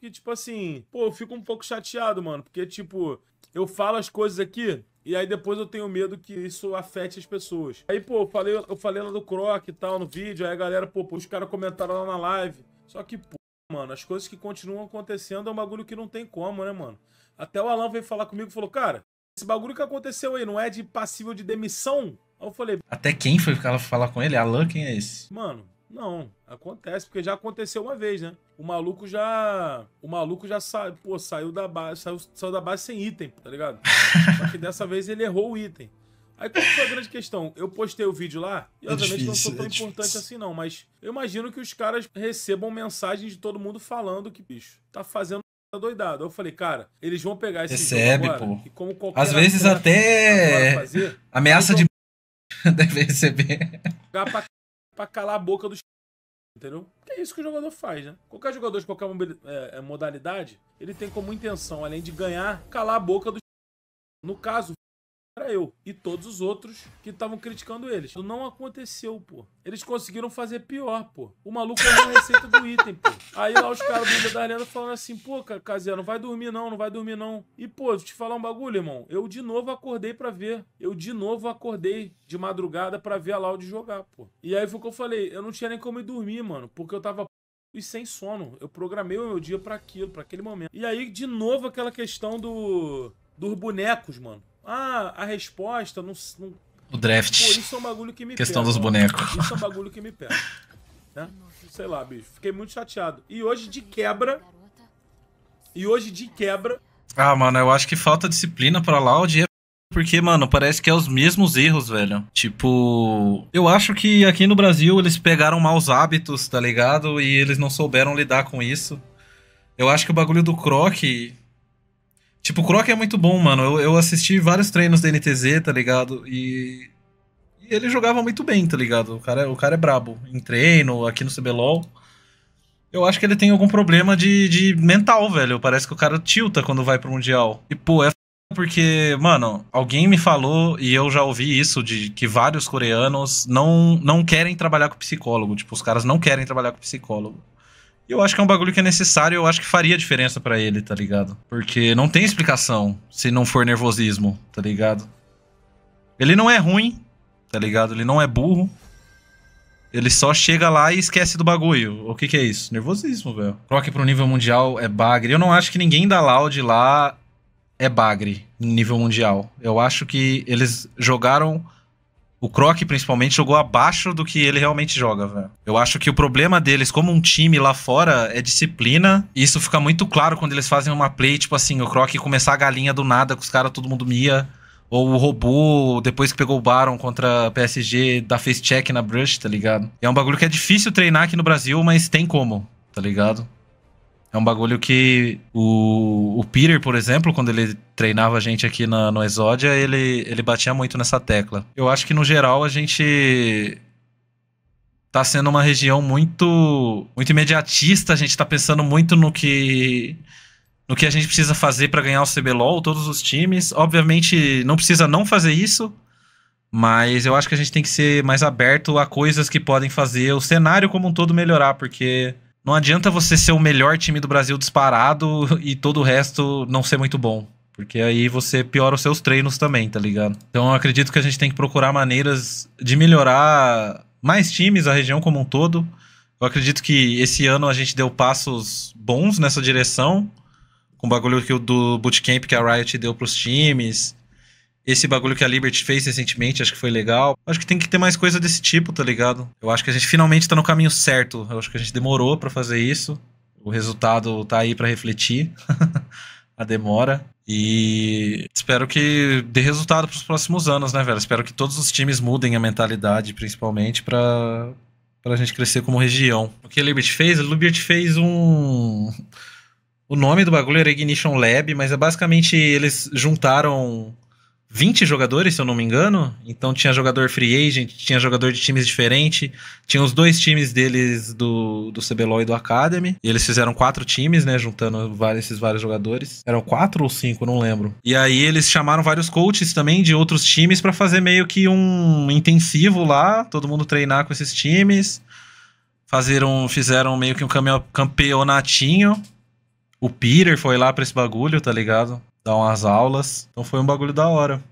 que, tipo assim, pô, eu fico um pouco chateado, mano. Porque, tipo, eu falo as coisas aqui, e aí depois eu tenho medo que isso afete as pessoas. Aí, pô, eu falei, eu falei lá do Croc e tal no vídeo, aí a galera, pô, os caras comentaram lá na live. Só que, pô, mano, as coisas que continuam acontecendo é um bagulho que não tem como, né, mano? Até o Alan veio falar comigo e falou, cara, esse bagulho que aconteceu aí não é de passível de demissão? Aí eu falei... Até quem foi falar com ele? Alan, quem é esse? Mano, não, acontece, porque já aconteceu uma vez, né? O maluco já. O maluco já Pô, saiu da base. Saiu, saiu da base sem item, tá ligado? Só que dessa vez ele errou o item. Aí qual foi a grande questão? Eu postei o vídeo lá, e é obviamente é difícil, não sou tão é importante assim não, mas eu imagino que os caras recebam mensagens de todo mundo falando que, bicho, tá fazendo doidado. Eu falei, cara, eles vão pegar esse Recebe, agora, pô. como qualquer Às vezes até fazer, ameaça de deve receber. Pra para calar a boca dos entendeu? é isso que o jogador faz, né? Qualquer jogador de qualquer é, é, modalidade, ele tem como intenção, além de ganhar, calar a boca dos. No caso, para eu e todos os outros que estavam criticando eles. Não aconteceu, pô. Eles conseguiram fazer pior, pô. O maluco errou a receita do item, pô. Aí lá os caras do Ilha da Lenda falando assim, pô, Caseiro, não vai dormir não, não vai dormir não. E, pô, te falar um bagulho, irmão. Eu de novo acordei para ver. Eu de novo acordei de madrugada para ver a Laude jogar, pô. E aí foi que eu falei, eu não tinha nem como ir dormir, mano, porque eu tava e sem sono. Eu programei o meu dia para aquilo, para aquele momento. E aí, de novo, aquela questão do dos bonecos, mano. Ah, a resposta não. não... O draft. Pô, isso é um bagulho que me Questão pega, dos né? bonecos. Isso é um bagulho que me pega. Né? Sei lá, bicho. Fiquei muito chateado. E hoje de quebra. E hoje de quebra. Ah, mano, eu acho que falta disciplina pra Loud é porque, mano, parece que é os mesmos erros, velho. Tipo, eu acho que aqui no Brasil eles pegaram maus hábitos, tá ligado? E eles não souberam lidar com isso. Eu acho que o bagulho do Croc Tipo, o Croc é muito bom, mano. Eu, eu assisti vários treinos da NTZ, tá ligado? E... e. ele jogava muito bem, tá ligado? O cara, é, o cara é brabo. Em treino, aqui no CBLOL. Eu acho que ele tem algum problema de, de mental, velho. Parece que o cara tilta quando vai pro Mundial. E, pô, é porque, mano, alguém me falou, e eu já ouvi isso, de que vários coreanos não, não querem trabalhar com psicólogo. Tipo, os caras não querem trabalhar com psicólogo. Eu acho que é um bagulho que é necessário, eu acho que faria diferença para ele, tá ligado? Porque não tem explicação se não for nervosismo, tá ligado? Ele não é ruim, tá ligado? Ele não é burro. Ele só chega lá e esquece do bagulho. O que que é isso? Nervosismo, velho. Croc pro nível mundial é bagre. Eu não acho que ninguém da Loud lá é bagre nível mundial. Eu acho que eles jogaram o Croc, principalmente, jogou abaixo do que ele realmente joga, velho. Eu acho que o problema deles, como um time lá fora, é disciplina. E isso fica muito claro quando eles fazem uma play, tipo assim, o Croc começar a galinha do nada, com os caras, todo mundo mia. Ou o robô, depois que pegou o Baron contra a PSG, dá face check na brush, tá ligado? É um bagulho que é difícil treinar aqui no Brasil, mas tem como, tá ligado? É um bagulho que o, o Peter, por exemplo, quando ele treinava a gente aqui na, no Exódia, ele, ele batia muito nessa tecla. Eu acho que, no geral, a gente tá sendo uma região muito muito imediatista, a gente tá pensando muito no que no que a gente precisa fazer para ganhar o CBLOL, todos os times. Obviamente não precisa não fazer isso, mas eu acho que a gente tem que ser mais aberto a coisas que podem fazer o cenário como um todo melhorar, porque não adianta você ser o melhor time do Brasil disparado e todo o resto não ser muito bom. Porque aí você piora os seus treinos também, tá ligado? Então eu acredito que a gente tem que procurar maneiras de melhorar mais times, a região como um todo. Eu acredito que esse ano a gente deu passos bons nessa direção, com o bagulho do bootcamp que a Riot deu pros times, esse bagulho que a Liberty fez recentemente, acho que foi legal. Acho que tem que ter mais coisa desse tipo, tá ligado? Eu acho que a gente finalmente tá no caminho certo. Eu acho que a gente demorou para fazer isso. O resultado tá aí para refletir. a demora. E espero que dê resultado para os próximos anos, né, velho? Espero que todos os times mudem a mentalidade, principalmente para a gente crescer como região. O que a Liberty fez? A Liberty fez um. O nome do bagulho era Ignition Lab, mas é basicamente eles juntaram 20 jogadores, se eu não me engano. Então tinha jogador free agent, tinha jogador de times diferente, tinha os dois times deles do, do CBLOL e do Academy. E eles fizeram quatro times, né? Juntando vários, esses vários jogadores. Eram quatro ou cinco, não lembro. E aí eles chamaram vários coaches também de outros times para fazer meio que um intensivo lá, todo mundo treinar com esses times. Fazeram, fizeram meio que um campeonatinho. O Peter foi lá pra esse bagulho, tá ligado? dar umas aulas. Então foi um bagulho da hora.